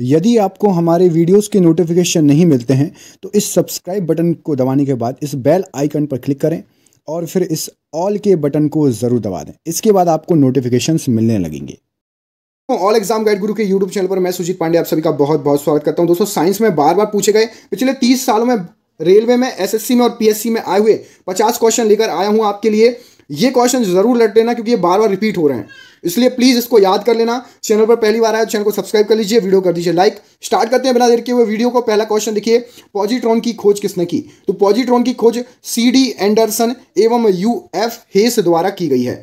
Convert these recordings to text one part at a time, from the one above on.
यदि आपको हमारे वीडियोस के नोटिफिकेशन नहीं मिलते हैं तो इस सब्सक्राइब बटन को दबाने के बाद इस बेल आइकन पर क्लिक करें और फिर इस ऑल के बटन को ज़रूर दबा दें इसके बाद आपको नोटिफिकेशंस मिलने लगेंगे ऑल एग्जाम गाइड गुरु के यूट्यूब चैनल पर मैं सुजीत पांडे आप सभी का बहुत बहुत स्वागत करता हूं दोस्तों साइंस में बार बार पूछे गए पिछले तीस सालों में रेलवे में एसएससी में और पीएससी में आए हुए पचास क्वेश्चन लेकर आया हूं आपके लिए ये क्वेश्चन जरूर लट लेना क्योंकि ये बार बार रिपीट हो रहे हैं इसलिए प्लीज़ इसको याद कर लेना चैनल पर पहली बार आया चैनल तो को सब्सक्राइब कर लीजिए वीडियो कर दीजिए लाइक स्टार्ट करते हैं बिना देर के हुए वीडियो को पहला क्वेश्चन देखिए पॉजिट्रॉन की खोज किसने की तो पॉजिट्रॉन की खोज सी डी एंडरसन एवं यू एफ हेस द्वारा की गई है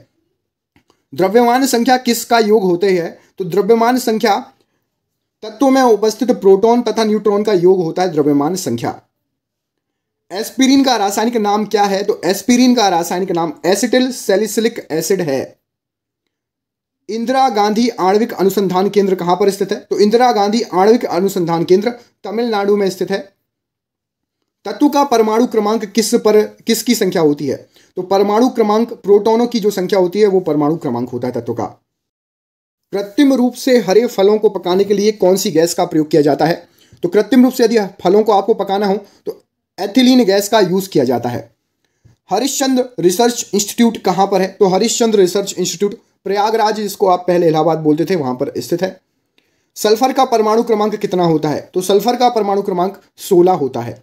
द्रव्यमान संख्या किसका योग होते हैं तो द्रव्यमान संख्या तत्वों में उपस्थित प्रोटोन तथा न्यूट्रॉन का योग होता है द्रव्यमान संख्या एस्पिरिन का रासायनिक नाम क्या है तो एस्पिरिन का रासायनिक नाम एसिटिल सेलिसिलिक एसिड है इंदिरा गांधी आणविक अनुसंधान केंद्र कहां पर स्थित है तो इंदिरा गांधी आणविक अनुसंधान केंद्र तमिलनाडु में स्थित है तत्व का परमाणु क्रमांक किस पर किसकी संख्या होती है तो परमाणु क्रमांक प्रोटोनों की जो संख्या होती है वो परमाणु क्रमांक होता है तत्व का कृत्रिम रूप से हरे फलों को पकाने के लिए कौन सी गैस का प्रयोग किया जाता है तो कृत्रिम रूप से यदि फलों को आपको पकाना हो तो एथिलीन गैस का यूज किया जाता है हरिश्चंद्र रिसर्च इंस्टीट्यूट कहां पर है तो हरिश्चंद्र रिसर्च इंस्टीट्यूट प्रयागराज जिसको आप पहले इलाहाबाद बोलते थे वहां पर स्थित है सल्फर का परमाणु क्रमांक कितना होता है तो सल्फर का परमाणु क्रमांक 16 होता है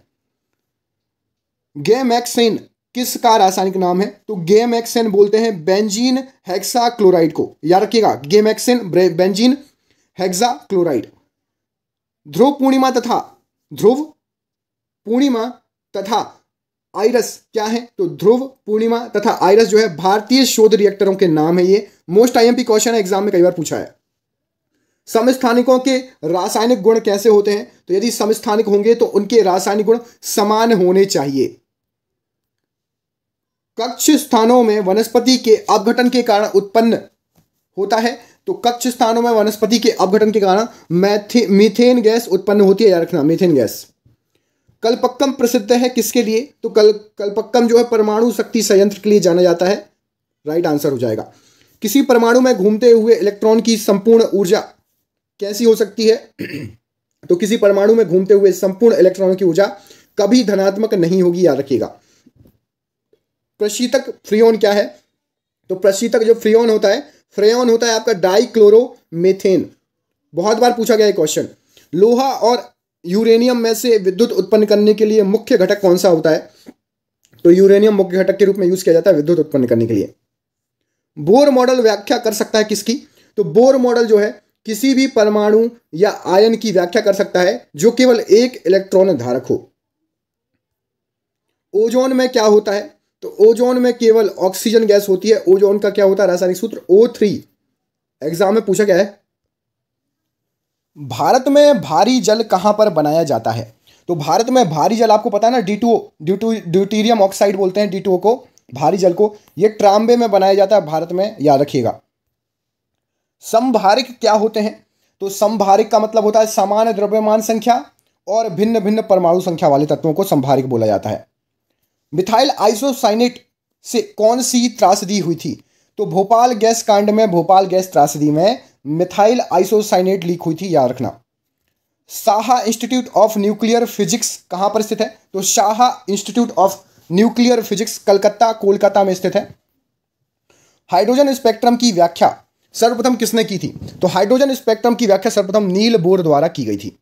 गेमैक्सेन किस का रासायनिक नाम है तो गेमैक्सेन बोलते हैं बेंजीन हेक्सा क्लोराइड को याद रखिएगा गेमैक्सेन बेंजीन हेक्सा क्लोराइड ध्रुव पूर्णिमा तथा ध्रुव पूर्णिमा तथा आयरस क्या है तो ध्रुव पूर्णिमा तथा आयरस जो है भारतीय शोध रिएक्टरों के नाम है ये मोस्ट आईएमपी क्वेश्चन है एग्जाम में कई बार पूछा है समस्थानिकों के रासायनिक गुण कैसे होते हैं तो यदि समस्थानिक होंगे तो उनके रासायनिक गुण समान होने चाहिए कक्ष स्थानों में वनस्पति के अपघटन के कारण उत्पन्न होता है तो कक्ष स्थानों में वनस्पति के अपघटन के कारण मिथेन गैस उत्पन्न होती है याद रखना मिथेन गैस कलपक्कम प्रसिद्ध है किसके लिए तो कल कलपक्कम जो है परमाणु शक्ति संयंत्र के लिए जाना जाता है राइट आंसर हो जाएगा किसी परमाणु में घूमते हुए इलेक्ट्रॉन की संपूर्ण ऊर्जा कैसी हो सकती है तो किसी परमाणु में घूमते हुए संपूर्ण इलेक्ट्रॉन की ऊर्जा कभी धनात्मक नहीं होगी याद रखिएगा प्रशीतक फ्रियोन क्या है तो प्रशीतक जो फ्रियोन होता है फ्रियोन होता है आपका डाइक्लोरोमेथेन बहुत बार पूछा गया है क्वेश्चन लोहा और यूरेनियम में से विद्युत उत्पन्न करने के लिए मुख्य घटक कौन सा होता है तो यूरेनियम मुख्य घटक के रूप में यूज किया जाता है विद्युत उत्पन्न करने के लिए बोर मॉडल व्याख्या कर सकता है किसकी तो बोर मॉडल जो है किसी भी परमाणु या आयन की व्याख्या कर सकता है जो केवल एक इलेक्ट्रॉन धारक हो ओजोन में क्या होता है तो ओजोन में केवल ऑक्सीजन गैस होती है ओजोन का क्या होता है रासायनिक सूत्र ओ थ्री एग्जाम में पूछा गया है भारत में भारी जल कहाँ पर बनाया जाता है तो भारत में भारी जल आपको पता है ना D two D two deuterium oxide बोलते हैं डी टू को भारी जल को ये ट्राम्बे में बनाया जाता है भारत में याद रखिएगा संभारिक क्या होते हैं तो संभारिक का मतलब होता है समान द्रव्यमान संख्या और भिन्न भिन्न परमाणु संख्या वाले तत्वों को संभारिक बोला जाता है मिथाइल आइसोसाइनेट से कौन सी त्रासदी हुई थी तो भोपाल गैस कांड में भोपाल गैस त्रासदी में मिथाइल आइसोसाइनेट लीक हुई थी याद रखना Saha institute of nuclear physics कहां पर स्थित है तो Saha institute of nuclear physics Calcutta Kolkata में स्थित है हाइड्रोजन स्पेक्ट्रम की व्याख्या सर्वप्रथम किसने की थी तो हाइड्रोजन स्पेक्ट्रम की व्याख्या सर्वप्रथम नील बोर द्वारा की गई थी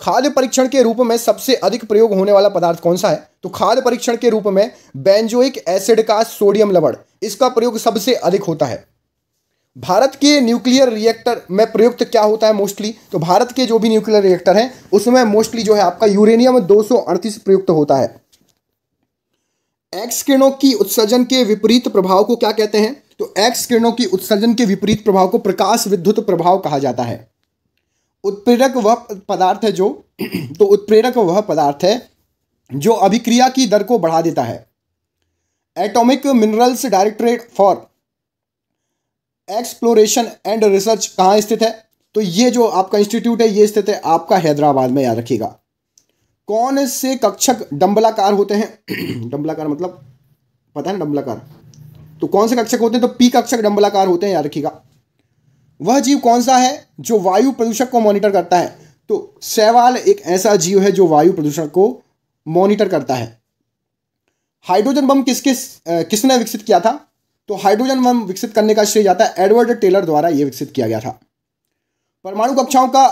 खाद्य परीक्षण के रूप में सबसे अधिक प्रयोग होने वाला पदार्थ कौन सा है तो खाद्य परीक्षण के रूप में बेंजोइक एसिड का सोडियम लवण इसका प्रयोग सबसे अधिक होता है भारत के न्यूक्लियर रिएक्टर में प्रयुक्त क्या होता है मोस्टली तो भारत के जो भी न्यूक्लियर रिएक्टर हैं उसमें मोस्टली जो है आपका यूरेनियम दो प्रयुक्त होता है एक्स किरणों की उत्सर्जन के विपरीत प्रभाव को क्या कहते हैं तो एक्स किरणों की उत्सर्जन के विपरीत प्रभाव को प्रकाश विद्युत प्रभाव कहा जाता है उत्प्रेरक वह पदार्थ है जो तो उत्प्रेरक वह पदार्थ है जो अभिक्रिया की दर को बढ़ा देता है atomic minerals directorate for exploration and research कहाँ स्थित है तो ये जो आपका इंस्टीट्यूट है ये स्थित है आपका हैदराबाद में याद रखिएगा कौन से कक्षक डंबलाकार होते हैं डंबलाकार मतलब पता है ना तो कौन से कक्षक होते हैं तो पी कक्षक डम्बलाकार होते हैं याद रखिएगा वह जीव कौन सा है जो वायु प्रदूषण को मॉनिटर करता है तो सैवाल एक ऐसा जीव है जो वायु प्रदूषण को मॉनिटर करता है हाइड्रोजन बम किसके किसने विकसित किया था तो हाइड्रोजन बम विकसित करने का श्रेय जाता है एडवर्ड टेलर द्वारा यह विकसित किया गया था परमाणु कक्षाओं का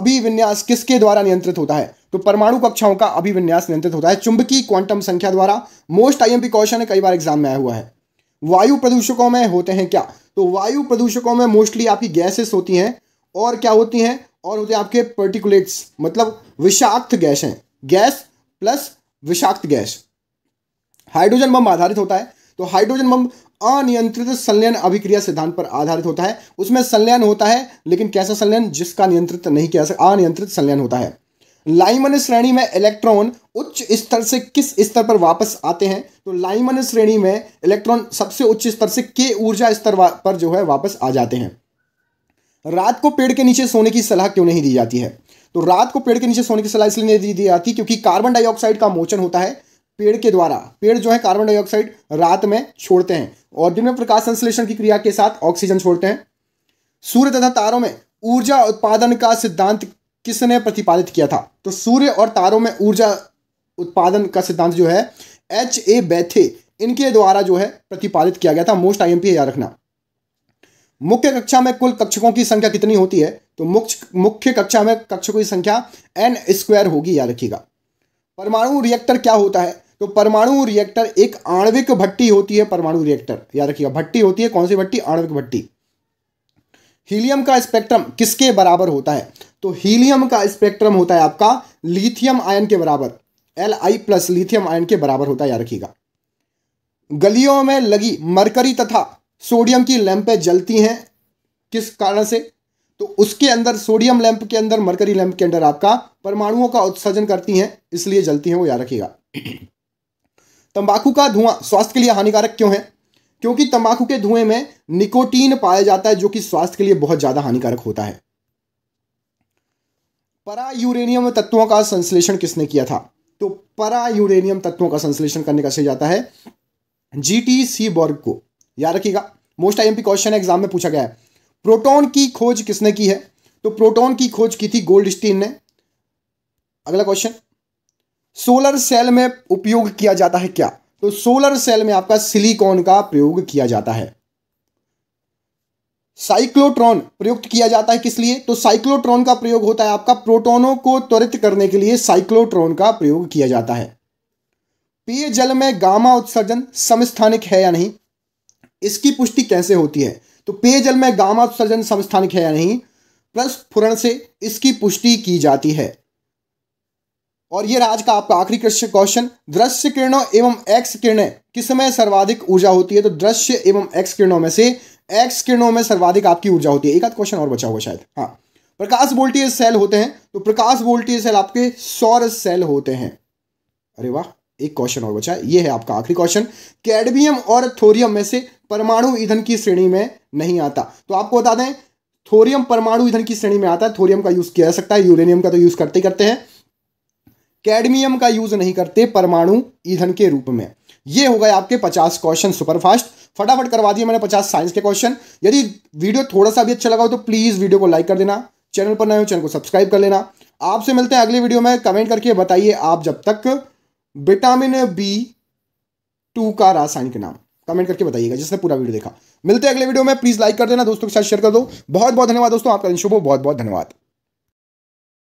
अभिविन्यास किसके द्वारा नियंत्रित होता है तो परमाणु कक्षाओं का अभिविन्यास नियंत्रित होता है चुंबकीय क्वांटम संख्या द्वारा मोस्ट आईएमपी क्वेश्चन कई बार एग्जाम में आया हुआ है वायु प्रदूषकों में होते हैं क्या तो वायु प्रदूषकों में मोस्टली आपकी गैसेस होती हैं और क्या होती हैं और होते हैं आपके पर्टिकुलेट्स मतलब विषाक्त गैस हैं गैस प्लस विषाक्त गैस हाइड्रोजन बम आधारित होता है तो हाइड्रोजन बम अनियंत्रित संलयन अभिक्रिया सिद्धांत पर आधारित होता है उसमें संलयन होता है लेकिन कैसा संलयन जिसका नियंत्रित नहीं किया सकता अनियंत्रित संलयन होता है लाइमन श्रेणी में इलेक्ट्रॉन उच्च स्तर से किस स्तर पर वापस आते हैं तो लाइमन श्रेणी में इलेक्ट्रॉन सबसे उच्च स्तर से के ऊर्जा स्तर पर जो है वापस आ जाते हैं रात को पेड़ के नीचे सोने की सलाह क्यों नहीं दी जाती है तो रात को पेड़ के नीचे सोने की सलाह इसलिए नहीं दी जाती क्योंकि कार्बन डाइऑक्साइड का मोचन होता है पेड़ के द्वारा पेड़ जो है कार्बन डाइऑक्साइड रात में छोड़ते हैं और दिन में प्रकाश संश्लेषण की क्रिया के साथ ऑक्सीजन छोड़ते हैं सूर्य तथा तारों में ऊर्जा उत्पादन का सिद्धांत किसने प्रतिपादित किया था तो सूर्य और तारों में ऊर्जा उत्पादन का सिद्धांत जो है एच ए बैथे इनके द्वारा जो है प्रतिपादित किया गया था मोस्ट आई एम पी याद रखना मुख्य कक्षा में कुल कक्षकों की संख्या कितनी होती है तो मुख्य मुख्य कक्षा में कक्षकों की संख्या एन स्क्वायर होगी याद रखिएगा परमाणु रिएक्टर क्या होता है तो परमाणु रिएक्टर एक आणविक भट्टी होती है परमाणु रिएक्टर याद रखिएगा भट्टी होती है कौन सी भट्टी आणविक भट्टी हीलियम का स्पेक्ट्रम किसके बराबर होता है तो हीलियम का स्पेक्ट्रम होता है आपका लिथियम आयन के बराबर L I plus lithium ion के बराबर होता है याद रखिएगा गलियों में लगी मरकरी तथा सोडियम की लैंपें जलती हैं किस कारण से तो उसके अंदर सोडियम लैंप के अंदर मरकरी लैंप के अंदर आपका परमाणुओं का उत्सर्जन करती हैं इसलिए जलती हैं वो याद रखिएगा तंबाकू का धुआं स्वास्थ्य के लिए हानिकारक क्यों है क्योंकि तंबाकू के धुएं में निकोटीन पाया जाता है जो कि स्वास्थ्य के लिए बहुत ज्यादा हानिकारक होता है परा यूरेनियम तत्वों का संश्लेषण किसने किया था तो परा यूरेनियम तत्वों का संश्लेषण करने का सही जाता है जी टी सी बॉर्ग को याद रखिएगा मोस्ट आईएमपी क्वेश्चन एग्जाम में पूछा गया है प्रोटॉन की खोज किसने की है तो प्रोटॉन की खोज की थी गोल्ड स्टीन ने अगला क्वेश्चन सोलर सेल में उपयोग किया जाता है क्या तो सोलर सेल में आपका सिलिकॉन का प्रयोग किया जाता है साइक्लोट्रॉन प्रयुक्त किया जाता है किस लिए तो साइक्लोट्रॉन का प्रयोग होता है आपका प्रोटॉनों को त्वरित करने के लिए साइक्लोट्रॉन का प्रयोग किया जाता है पेयजल में गामा उत्सर्जन समस्थानिक है या नहीं इसकी पुष्टि कैसे होती है तो पेयजल में उत्सर्जन संस्थान है या नहीं प्रस्फुरण से इसकी पुष्टि की जाती है और ये राज का आपका आखिरी क्वेश्चन दृश्य किरणों एवं एक्स किरणें किस में सर्वाधिक ऊर्जा होती है तो दृश्य एवं एक्स किरणों में से एक्स किरणों में सर्वाधिक आपकी ऊर्जा होती है एक आध क्वेश्चन और बचा हुआ शायद हाँ प्रकाश वोल्टीय सेल होते हैं तो प्रकाश वोल्टीय सेल आपके सौर सेल होते हैं अरे वाह एक क्वेश्चन और बचा ये है आपका आखिरी क्वेश्चन कैडमियम और थोरियम में से परमाणु ईंधन की श्रेणी में नहीं आता तो आपको बता दें थोरियम परमाणु ईंधन की श्रेणी में आता है थोरियम का यूज किया जा सकता है यूरेनियम का तो यूज करते करते हैं कैडमियम का यूज नहीं करते परमाणु ईंधन के रूप में ये हो गए आपके पचास क्वेश्चन सुपरफास्ट फटाफट करवा दिए मैंने पचास साइंस के क्वेश्चन यदि वीडियो थोड़ा सा भी अच्छा लगा हो तो प्लीज़ वीडियो को लाइक कर देना चैनल पर नए हो चैनल को सब्सक्राइब कर लेना आपसे मिलते हैं अगले वीडियो में कमेंट करके बताइए आप जब तक विटामिन बी टू का रासायनिक नाम कमेंट करके बताइएगा जिसने पूरा वीडियो देखा मिलते हैं अगले वीडियो में प्लीज लाइक कर देना दोस्तों के साथ शेयर कर दो बहुत बहुत धन्यवाद दोस्तों आपका दिन शुभ बहुत बहुत धन्यवाद